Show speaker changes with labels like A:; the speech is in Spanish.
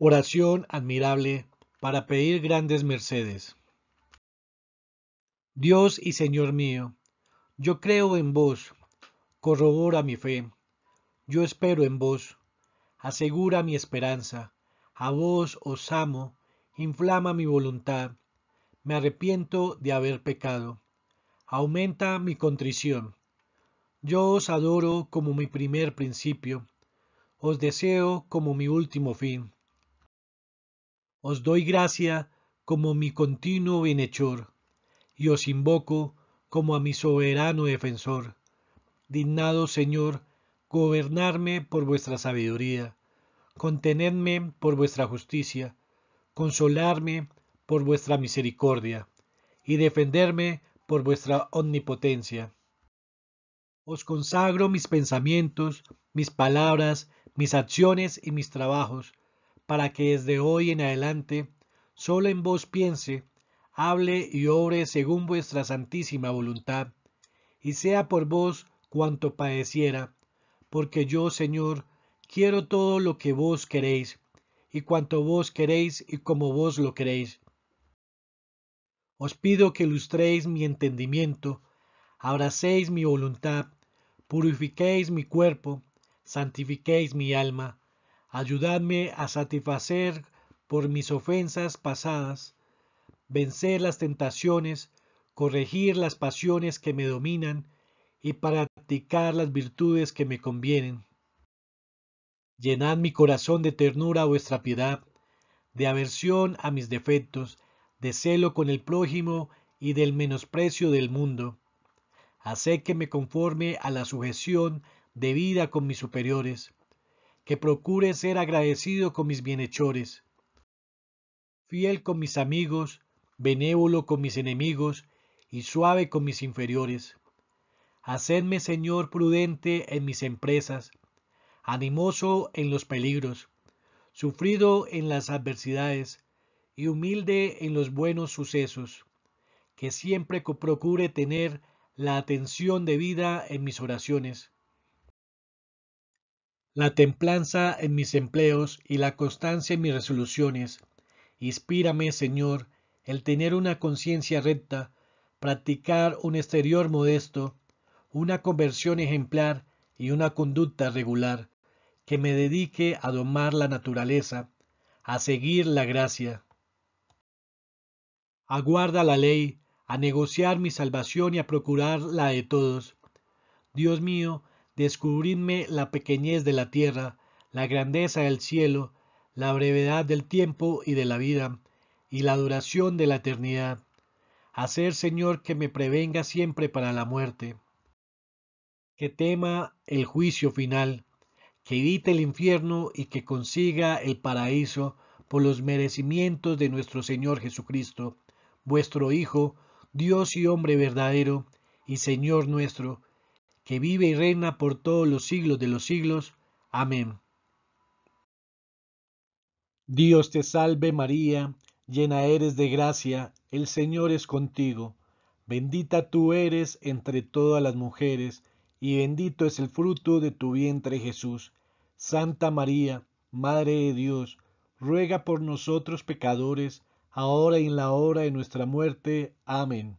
A: Oración admirable para pedir grandes mercedes. Dios y Señor mío, yo creo en vos, corrobora mi fe, yo espero en vos, asegura mi esperanza, a vos os amo, inflama mi voluntad, me arrepiento de haber pecado, aumenta mi contrición. Yo os adoro como mi primer principio, os deseo como mi último fin os doy gracia como mi continuo bienhechor, y os invoco como a mi soberano defensor. Dignado, Señor, gobernarme por vuestra sabiduría, contenedme por vuestra justicia, consolarme por vuestra misericordia, y defenderme por vuestra omnipotencia. Os consagro mis pensamientos, mis palabras, mis acciones y mis trabajos, para que desde hoy en adelante solo en vos piense, hable y obre según vuestra santísima voluntad, y sea por vos cuanto padeciera, porque yo, Señor, quiero todo lo que vos queréis, y cuanto vos queréis y como vos lo queréis. Os pido que ilustréis mi entendimiento, abracéis mi voluntad, purifiquéis mi cuerpo, santifiquéis mi alma, Ayudadme a satisfacer por mis ofensas pasadas, vencer las tentaciones, corregir las pasiones que me dominan y practicar las virtudes que me convienen. Llenad mi corazón de ternura vuestra piedad, de aversión a mis defectos, de celo con el prójimo y del menosprecio del mundo. Haced que me conforme a la sujeción debida con mis superiores que procure ser agradecido con mis bienhechores, fiel con mis amigos, benévolo con mis enemigos y suave con mis inferiores. Hacedme, Señor, prudente en mis empresas, animoso en los peligros, sufrido en las adversidades y humilde en los buenos sucesos, que siempre procure tener la atención debida en mis oraciones la templanza en mis empleos y la constancia en mis resoluciones. Inspírame, Señor, el tener una conciencia recta, practicar un exterior modesto, una conversión ejemplar y una conducta regular, que me dedique a domar la naturaleza, a seguir la gracia. Aguarda la ley, a negociar mi salvación y a procurar la de todos. Dios mío, descubridme la pequeñez de la tierra, la grandeza del cielo, la brevedad del tiempo y de la vida, y la duración de la eternidad. Hacer, Señor, que me prevenga siempre para la muerte. Que tema el juicio final, que evite el infierno y que consiga el paraíso por los merecimientos de nuestro Señor Jesucristo, vuestro Hijo, Dios y hombre verdadero, y Señor nuestro, que vive y reina por todos los siglos de los siglos. Amén. Dios te salve María, llena eres de gracia, el Señor es contigo. Bendita tú eres entre todas las mujeres, y bendito es el fruto de tu vientre Jesús. Santa María, Madre de Dios, ruega por nosotros pecadores, ahora y en la hora de nuestra muerte. Amén.